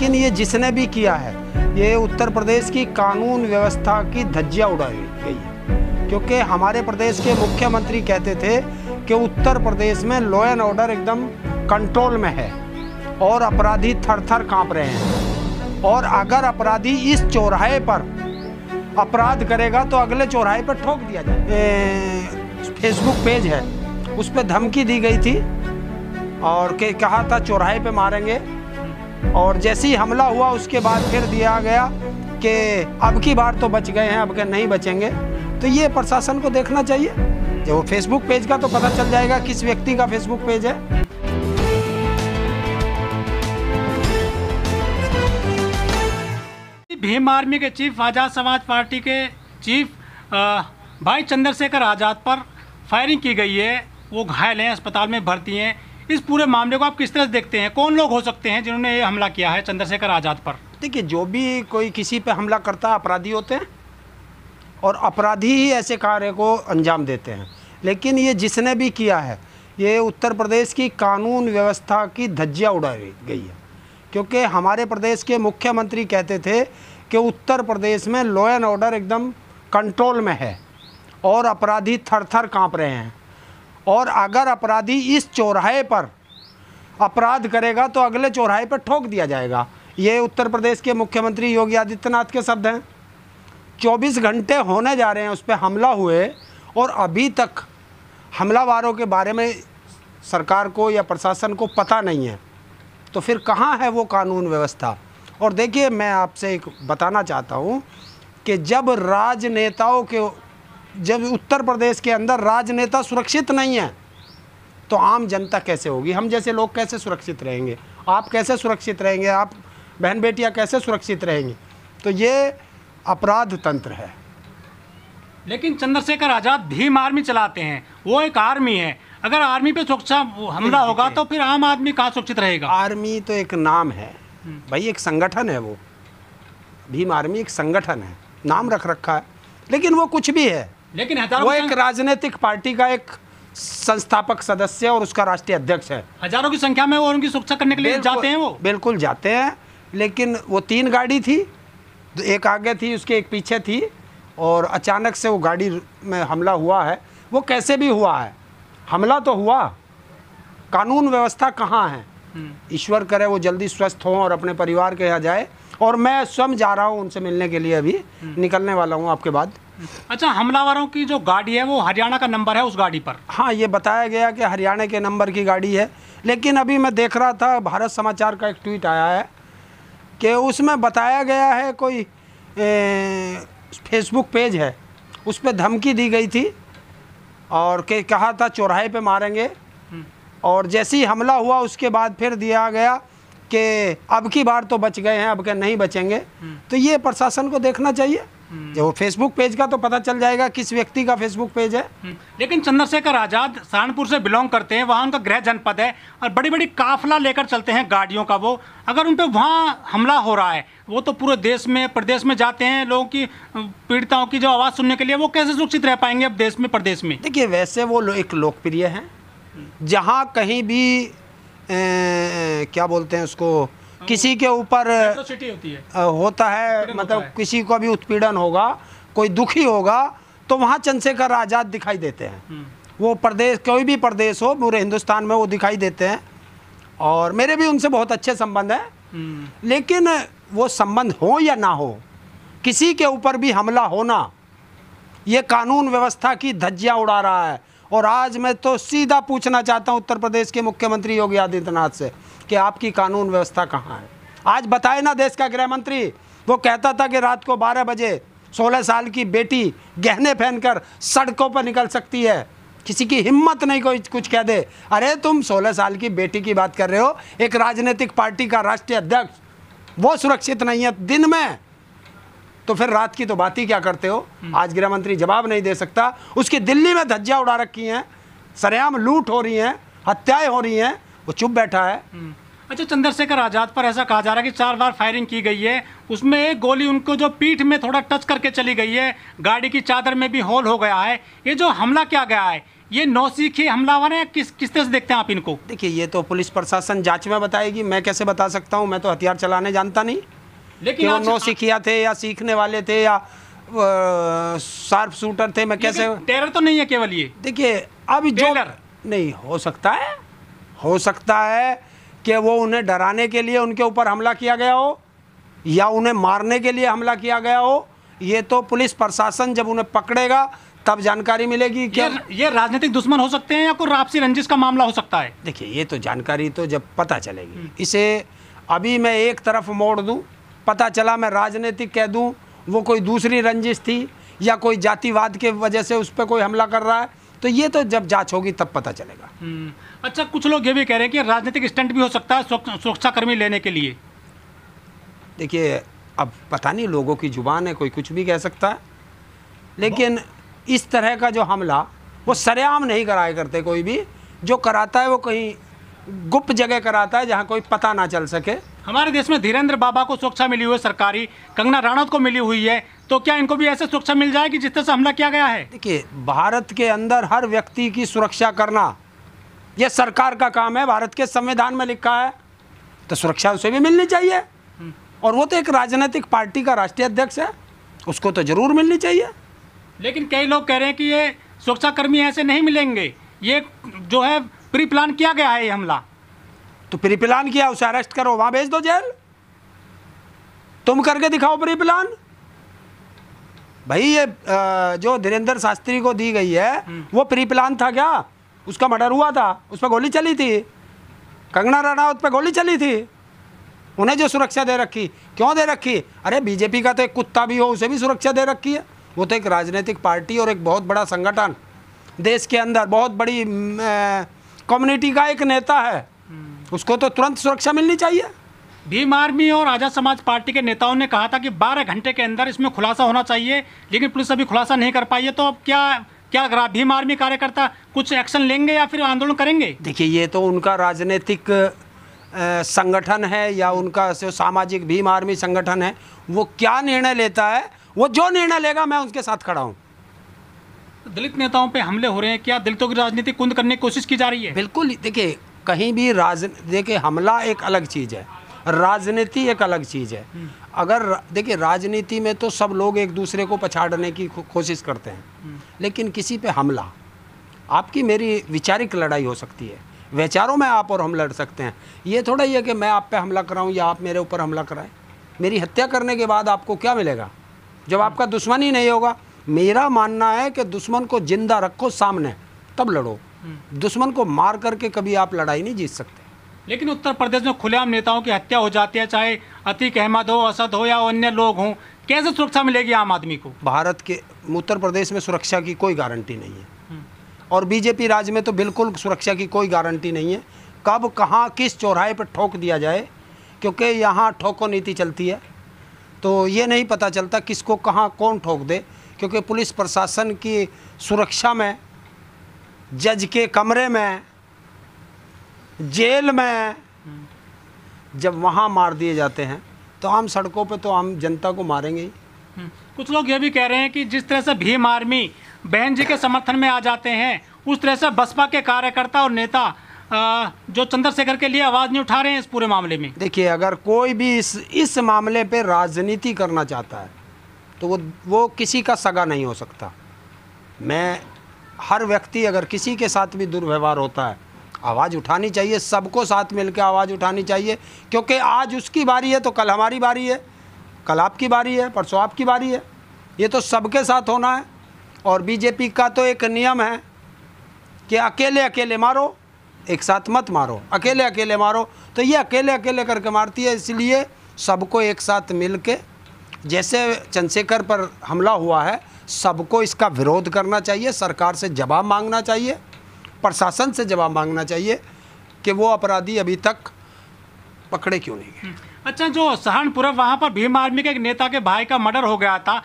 लेकिन ये जिसने भी किया है ये उत्तर प्रदेश की कानून व्यवस्था की धज्जिया उड़ाई गई है क्योंकि हमारे प्रदेश के मुख्यमंत्री कहते थे कि उत्तर प्रदेश में लॉ एंड ऑर्डर एकदम कंट्रोल में है और अपराधी थर थर काँप रहे हैं और अगर अपराधी इस चौराहे पर अपराध करेगा तो अगले चौराहे पर ठोक दिया जाए फेसबुक पेज है उस पर धमकी दी गई थी और के कहा था चौराहे पे मारेंगे और जैसे ही हमला हुआ उसके बाद फिर दिया गया कि अब की बार तो बच गए हैं अब के नहीं बचेंगे तो ये प्रशासन को देखना चाहिए जब वो फेसबुक पेज का तो पता चल जाएगा किस व्यक्ति का फेसबुक पेज है भीम आर्मी के चीफ आज़ाद समाज पार्टी के चीफ भाई चंद्रशेखर आज़ाद पर फायरिंग की गई है वो घायल हैं अस्पताल में भर्ती हैं इस पूरे मामले को आप किस तरह से देखते हैं कौन लोग हो सकते हैं जिन्होंने ये हमला किया है चंद्रशेखर आज़ाद पर देखिए जो भी कोई किसी पर हमला करता है अपराधी होते हैं और अपराधी ही ऐसे कार्य को अंजाम देते हैं लेकिन ये जिसने भी किया है ये उत्तर प्रदेश की कानून व्यवस्था की धज्जियाँ उड़ाई गई है क्योंकि हमारे प्रदेश के मुख्यमंत्री कहते थे कि उत्तर प्रदेश में लॉ एंड ऑर्डर एकदम कंट्रोल में है और अपराधी थर थर काँप रहे हैं और अगर अपराधी इस चौराहे पर अपराध करेगा तो अगले चौराहे पर ठोक दिया जाएगा ये उत्तर प्रदेश के मुख्यमंत्री योगी आदित्यनाथ के शब्द हैं 24 घंटे होने जा रहे हैं उस पर हमला हुए और अभी तक हमलावारों के बारे में सरकार को या प्रशासन को पता नहीं है तो फिर कहाँ है वो कानून व्यवस्था और देखिए मैं आपसे एक बताना चाहता हूँ कि जब राजनेताओं के जब उत्तर प्रदेश के अंदर राजनेता सुरक्षित नहीं है तो आम जनता कैसे होगी हम जैसे लोग कैसे सुरक्षित रहेंगे आप कैसे सुरक्षित रहेंगे आप बहन बेटियां कैसे सुरक्षित रहेंगी तो ये अपराध तंत्र है लेकिन चंद्रशेखर आज़ाद भीम आर्मी चलाते हैं वो एक आर्मी है अगर आर्मी पे सुरक्षा हमला होगा तो फिर आम आदमी कहाँ सुरक्षित रहेगा आर्मी तो एक नाम है हम्म। भाई एक संगठन है वो भीम आर्मी एक संगठन है नाम रख रखा है लेकिन वो कुछ भी है लेकिन वो एक राजनीतिक पार्टी का एक संस्थापक सदस्य और उसका राष्ट्रीय अध्यक्ष है हजारों की संख्या में वो उनकी सुरक्षा करने के लिए जाते हैं वो बिल्कुल जाते हैं लेकिन वो तीन गाड़ी थी एक आगे थी उसके एक पीछे थी और अचानक से वो गाड़ी में हमला हुआ है वो कैसे भी हुआ है हमला तो हुआ कानून व्यवस्था कहाँ है हम्म। ईश्वर करे वो जल्दी स्वस्थ हों और अपने परिवार के यहाँ जाए और मैं स्वयं जा रहा हूँ उनसे मिलने के लिए अभी हम्म। निकलने वाला हूँ आपके बाद अच्छा हमलावरों की जो गाड़ी है वो हरियाणा का नंबर है उस गाड़ी पर हाँ ये बताया गया कि हरियाणा के नंबर की गाड़ी है लेकिन अभी मैं देख रहा था भारत समाचार का एक ट्वीट आया है कि उसमें बताया गया है कोई फेसबुक पेज है उस पर धमकी दी गई थी और के कहा था चौराहे पे मारेंगे हम्म। और जैसे ही हमला हुआ उसके बाद फिर दिया गया कि अब की बार तो बच गए हैं अब के नहीं बचेंगे हम्म। तो ये प्रशासन को देखना चाहिए हम्म। जब वो फेसबुक पेज का तो पता चल जाएगा किस व्यक्ति का फेसबुक पेज है हम्म। लेकिन चंद्रशेखर आज़ाद सहारनपुर से बिलोंग करते हैं वहाँ उनका गृह जनपद है और बड़ी बड़ी काफिला लेकर चलते हैं गाड़ियों का वो अगर उन पर वहाँ हमला हो रहा है वो तो पूरे देश में प्रदेश में जाते हैं लोगों की पीड़िताओं की जो आवाज़ सुनने के लिए वो कैसे सुरक्षित रह पाएंगे अब देश में प्रदेश में देखिए वैसे वो लो, एक लोकप्रिय हैं जहाँ कहीं भी ए, क्या बोलते हैं उसको किसी के ऊपर होता है मतलब किसी को भी उत्पीड़न होगा कोई दुखी होगा तो वहाँ चंद्रशेखर आज़ाद दिखाई देते हैं हम्म। वो प्रदेश कोई भी प्रदेश हो पूरे हिंदुस्तान में वो दिखाई देते हैं और मेरे भी उनसे बहुत अच्छे संबंध हैं हम्म। लेकिन वो संबंध हो या ना हो किसी के ऊपर भी हमला होना ये कानून व्यवस्था की धज्जियाँ उड़ा रहा है और आज मैं तो सीधा पूछना चाहता हूं उत्तर प्रदेश के मुख्यमंत्री योगी आदित्यनाथ से कि आपकी कानून व्यवस्था कहाँ है आज बताए ना देश का गृह मंत्री वो कहता था कि रात को 12 बजे 16 साल की बेटी गहने पहनकर सड़कों पर निकल सकती है किसी की हिम्मत नहीं कोई कुछ कह दे अरे तुम सोलह साल की बेटी की बात कर रहे हो एक राजनीतिक पार्टी का राष्ट्रीय अध्यक्ष वो सुरक्षित नहीं है दिन में तो फिर रात की तो बात ही क्या करते हो आज गृह मंत्री जवाब नहीं दे सकता उसकी दिल्ली में धज्जियाँ उड़ा रखी हैं सरेआम लूट हो रही हैं हत्याएं हो रही हैं वो चुप बैठा है हम्म। अच्छा चंद्रशेखर आजाद पर ऐसा कहा जा रहा है कि चार बार फायरिंग की गई है उसमें एक गोली उनको जो पीठ में थोड़ा टच करके चली गई है गाड़ी की चादर में भी होल हो गया है ये जो हमला किया गया है ये नौसिखी हमलावर है किस किस तरह से देखते हैं आप इनको देखिए ये तो पुलिस प्रशासन जांच में बताएगी मैं कैसे बता सकता हूँ मैं तो हथियार चलाने जानता नहीं लेकिन वो नौ सीखिया थे या सीखने वाले थे या शार्प शूटर थे मैं कैसे टेरर तो नहीं है केवल ये देखिए अब जो नहीं हो सकता है हो सकता है कि वो उन्हें डराने के लिए उनके ऊपर हमला किया गया हो या उन्हें मारने के लिए हमला किया गया हो ये तो पुलिस प्रशासन जब उन्हें पकड़ेगा तब जानकारी मिलेगी कि ये, ये राजनीतिक दुश्मन हो सकते हैं या कोई आपसी रंजिश का मामला हो सकता है देखिए ये तो जानकारी तो जब पता चलेगी हम्म। इसे अभी मैं एक तरफ मोड़ दूँ पता चला मैं राजनीतिक कह दूँ वो कोई दूसरी रंजिश थी या कोई जातिवाद के वजह से उस पर कोई हमला कर रहा है तो ये तो जब जांच होगी तब पता चलेगा हम्म, अच्छा कुछ लोग ये भी कह रहे हैं कि राजनीतिक स्टंट भी हो सकता है सुरक्षाकर्मी लेने के लिए देखिए अब पता नहीं लोगों की जुबान है कोई कुछ भी कह सकता है लेकिन इस तरह का जो हमला वो सरेआम नहीं कराया करते कोई भी जो कराता है वो कहीं गुप्त जगह कराता है जहाँ कोई पता ना चल सके हमारे देश में धीरेन्द्र बाबा को सुरक्षा मिली हुई है सरकारी कंगना राणत को मिली हुई है तो क्या इनको भी ऐसे सुरक्षा मिल जाएगी जिस तरह से हमला किया गया है देखिए भारत के अंदर हर व्यक्ति की सुरक्षा करना यह सरकार का काम है भारत के संविधान में लिखा है तो सुरक्षा उसे भी मिलनी चाहिए हम्म। और वो तो एक राजनीतिक पार्टी का राष्ट्रीय अध्यक्ष है उसको तो जरूर मिलनी चाहिए लेकिन कई लोग कह रहे हैं कि ये सुरक्षाकर्मी ऐसे नहीं मिलेंगे ये जो है प्री प्लान किया गया है ये हमला तो प्री प्लान किया उसे अरेस्ट करो वहां भेज दो जेल तुम करके दिखाओ प्री प्लान भाई ये जो धीरेन्द्र शास्त्री को दी गई है हम्म। वो प्री प्लान था क्या उसका मर्डर हुआ था उस पर गोली चली थी कंगना रनावत पर गोली चली थी उन्हें जो सुरक्षा दे रखी क्यों दे रखी अरे बीजेपी का तो एक कुत्ता भी हो उसे भी सुरक्षा दे रखी है वो तो एक राजनीतिक पार्टी और एक बहुत बड़ा संगठन देश के अंदर बहुत बड़ी कम्युनिटी का एक नेता है हम्म। उसको तो तुरंत सुरक्षा मिलनी चाहिए भीम आर्मी और आज़ाद समाज पार्टी के नेताओं ने कहा था कि 12 घंटे के अंदर इसमें खुलासा होना चाहिए लेकिन पुलिस अभी खुलासा नहीं कर पाई है तो अब क्या क्या करा भीम आर्मी कार्यकर्ता कुछ एक्शन लेंगे या फिर आंदोलन करेंगे देखिए ये तो उनका राजनीतिक संगठन है या उनका सामाजिक भीम आर्मी संगठन है वो क्या निर्णय लेता है वो जो निर्णय लेगा मैं उनके साथ खड़ा हूँ दलित नेताओं पे हमले हो रहे हैं क्या दलितों की राजनीति कुंद करने की कोशिश की जा रही है बिल्कुल देखिए कहीं भी राज देखिए हमला एक अलग चीज़ है राजनीति एक अलग चीज़ है हम्म। अगर देखिए राजनीति में तो सब लोग एक दूसरे को पछाड़ने की कोशिश करते हैं हम्म। लेकिन किसी पे हमला आपकी मेरी विचारिक लड़ाई हो सकती है विचारों में आप और हम लड़ सकते हैं ये थोड़ा ही है कि मैं आप पे हमला कराऊं या आप मेरे ऊपर हमला कराएं मेरी हत्या करने के बाद आपको क्या मिलेगा जब आपका दुश्मन ही नहीं होगा मेरा मानना है कि दुश्मन को जिंदा रखो सामने तब लड़ो हम्म। दुश्मन को मार करके कभी आप लड़ाई नहीं जीत सकते लेकिन उत्तर प्रदेश में खुलेआम नेताओं की हत्या हो जाती है चाहे अतीक अहमद हो असद हो या अन्य लोग हों कैसे सुरक्षा मिलेगी आम आदमी को भारत के उत्तर प्रदेश में सुरक्षा की कोई गारंटी नहीं है हम्म। और बीजेपी राज्य में तो बिल्कुल सुरक्षा की कोई गारंटी नहीं है कब कहाँ किस चौराहे पर ठोक दिया जाए क्योंकि यहाँ ठोको नीति चलती है तो ये नहीं पता चलता किसको कहाँ कौन ठोक दे क्योंकि पुलिस प्रशासन की सुरक्षा में जज के कमरे में जेल में जब वहाँ मार दिए जाते हैं तो हम सड़कों पे तो हम जनता को मारेंगे ही हम्म। कुछ लोग ये भी कह रहे हैं कि जिस तरह से भीम आर्मी बहन जी के समर्थन में आ जाते हैं उस तरह से बसपा के कार्यकर्ता और नेता जो चंद्रशेखर के लिए आवाज़ नहीं उठा रहे हैं इस पूरे मामले में देखिए अगर कोई भी इस इस मामले पे राजनीति करना चाहता है तो वो वो किसी का सगा नहीं हो सकता मैं हर व्यक्ति अगर किसी के साथ भी दुर्व्यवहार होता है आवाज़ उठानी चाहिए सबको साथ मिलकर आवाज़ उठानी चाहिए क्योंकि आज उसकी बारी है तो कल हमारी बारी है कल आपकी बारी है परसों आपकी बारी है ये तो सबके साथ होना है और बीजेपी का तो एक नियम है कि अकेले अकेले मारो एक साथ मत मारो अकेले अकेले मारो तो ये अकेले अकेले करके मारती है इसलिए सबको एक साथ मिल के जैसे चंद्रशेखर पर हमला हुआ है सबको इसका विरोध करना चाहिए सरकार से जवाब मांगना चाहिए प्रशासन से जवाब मांगना चाहिए कि वो अपराधी अभी तक पकड़े क्यों नहीं गए हम्म। अच्छा जो है वहाँ पर भीम आर्मी के एक नेता के भाई का मर्डर हो गया था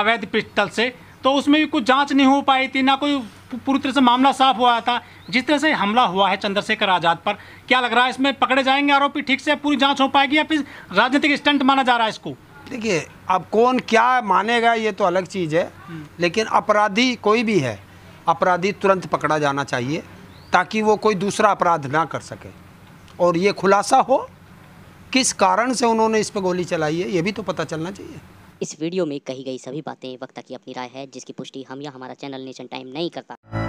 अवैध पिस्टल से तो उसमें भी कुछ जांच नहीं हो पाई थी ना कोई पूरी तरह से मामला साफ हुआ था जिस तरह से हमला हुआ है चंद्रशेखर आज़ाद पर क्या लग रहा है इसमें पकड़े जाएंगे आरोपी ठीक से पूरी जांच हो पाएगी या फिर राजनीतिक स्टंट माना जा रहा है इसको देखिए अब कौन क्या मानेगा ये तो अलग चीज़ है हम्म। लेकिन अपराधी कोई भी है अपराधी तुरंत पकड़ा जाना चाहिए ताकि वो कोई दूसरा अपराध ना कर सके और ये खुलासा हो किस कारण से उन्होंने इस पर गोली चलाई है ये भी तो पता चलना चाहिए इस वीडियो में कही गई सभी बातें वक्ता की अपनी राय है जिसकी पुष्टि हम या हमारा चैनल नेशन टाइम नहीं करता